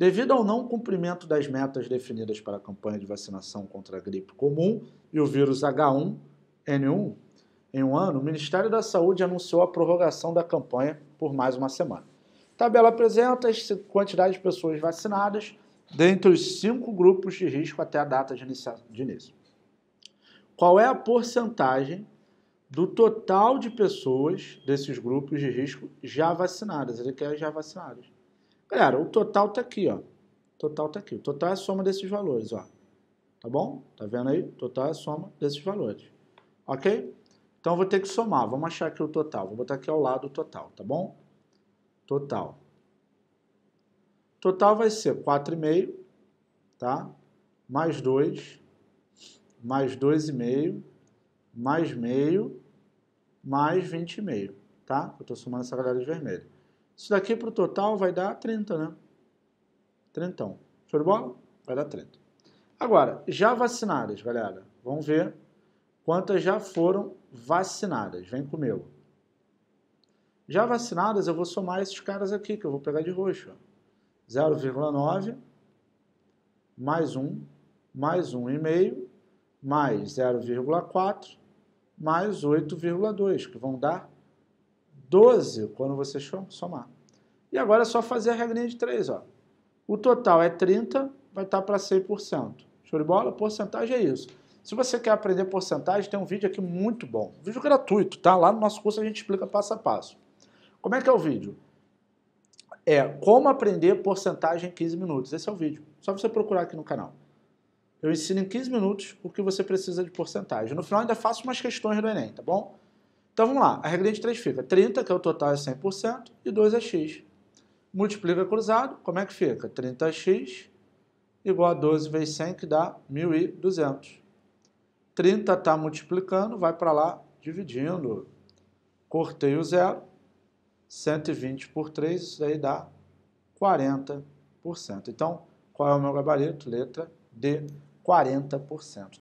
Devido ao não cumprimento das metas definidas para a campanha de vacinação contra a gripe comum e o vírus H1N1, em um ano, o Ministério da Saúde anunciou a prorrogação da campanha por mais uma semana. A tabela apresenta a quantidade de pessoas vacinadas dentre os cinco grupos de risco até a data de início. Qual é a porcentagem do total de pessoas desses grupos de risco já vacinadas? Ele quer já vacinadas Galera, o total tá aqui, ó. O total tá aqui. O total é a soma desses valores, ó. Tá bom? Tá vendo aí? O total é a soma desses valores. Ok? Então, eu vou ter que somar. Vamos achar aqui o total. Vou botar aqui ao lado o total, tá bom? Total. Total vai ser 4,5, tá? Mais 2, mais 2,5, mais meio, mais 20,5, tá? Eu estou somando essa galera de vermelho. Isso daqui para o total vai dar 30, né? 30. Show de bola? Vai dar 30. Agora, já vacinadas, galera. Vamos ver quantas já foram vacinadas. Vem comigo. Já vacinadas, eu vou somar esses caras aqui, que eu vou pegar de roxo. 0,9 mais 1, mais 1,5, mais 0,4, mais 8,2, que vão dar 12 quando você somar. E agora é só fazer a regrinha de 3. Ó. O total é 30, vai estar para 100%. Show de bola? Porcentagem é isso. Se você quer aprender porcentagem, tem um vídeo aqui muito bom. vídeo gratuito, tá? Lá no nosso curso a gente explica passo a passo. Como é que é o vídeo? É como aprender porcentagem em 15 minutos. Esse é o vídeo. Só você procurar aqui no canal. Eu ensino em 15 minutos o que você precisa de porcentagem. No final ainda faço umas questões do Enem, tá bom? Então vamos lá, a regra de 3 fica 30, que é o total é 100%, e 2 é x. Multiplica cruzado, como é que fica? 30x igual a 12 vezes 100, que dá 1.200. 30 está multiplicando, vai para lá dividindo. Cortei o zero, 120 por 3, isso aí dá 40%. Então, qual é o meu gabarito? Letra D, 40%.